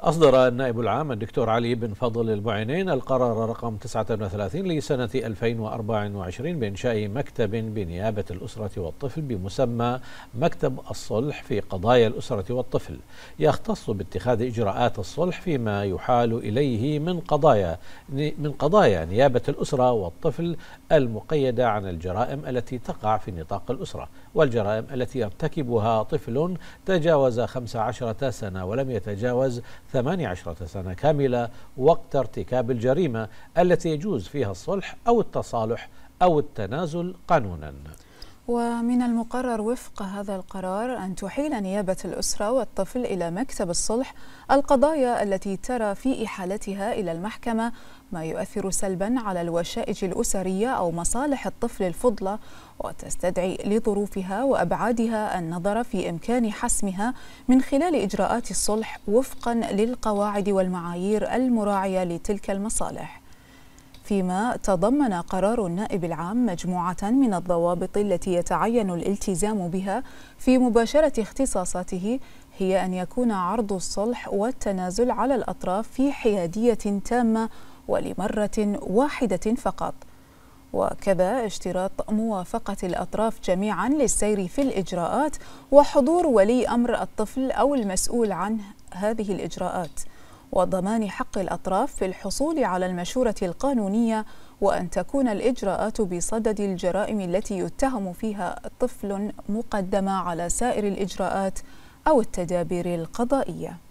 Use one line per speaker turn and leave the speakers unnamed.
أصدر النائب العام الدكتور علي بن فضل البعينين القرار رقم 39 لسنة 2024 بإنشاء مكتب بنيابة الأسرة والطفل بمسمى مكتب الصلح في قضايا الأسرة والطفل يختص باتخاذ إجراءات الصلح فيما يحال إليه من قضايا من قضايا نيابة الأسرة والطفل المقيدة عن الجرائم التي تقع في نطاق الأسرة والجرائم التي يرتكبها طفل تجاوز 15 سنة ولم يتجاوز ثمانية عشرة سنة كاملة وقت ارتكاب الجريمة التي يجوز فيها الصلح أو التصالح أو التنازل قانونا
ومن المقرر وفق هذا القرار أن تحيل نيابة الأسرة والطفل إلى مكتب الصلح القضايا التي ترى في إحالتها إلى المحكمة ما يؤثر سلبا على الوشائج الأسرية أو مصالح الطفل الفضلى وتستدعي لظروفها وأبعادها النظر في إمكان حسمها من خلال إجراءات الصلح وفقا للقواعد والمعايير المراعية لتلك المصالح فيما تضمن قرار النائب العام مجموعة من الضوابط التي يتعين الالتزام بها في مباشرة اختصاصاته هي أن يكون عرض الصلح والتنازل على الأطراف في حيادية تامة ولمرة واحدة فقط وكذا اشتراط موافقة الأطراف جميعا للسير في الإجراءات وحضور ولي أمر الطفل أو المسؤول عن هذه الإجراءات وضمان حق الأطراف في الحصول على المشورة القانونية وأن تكون الإجراءات بصدد الجرائم التي يتهم فيها طفل مقدمة على سائر الإجراءات أو التدابير القضائية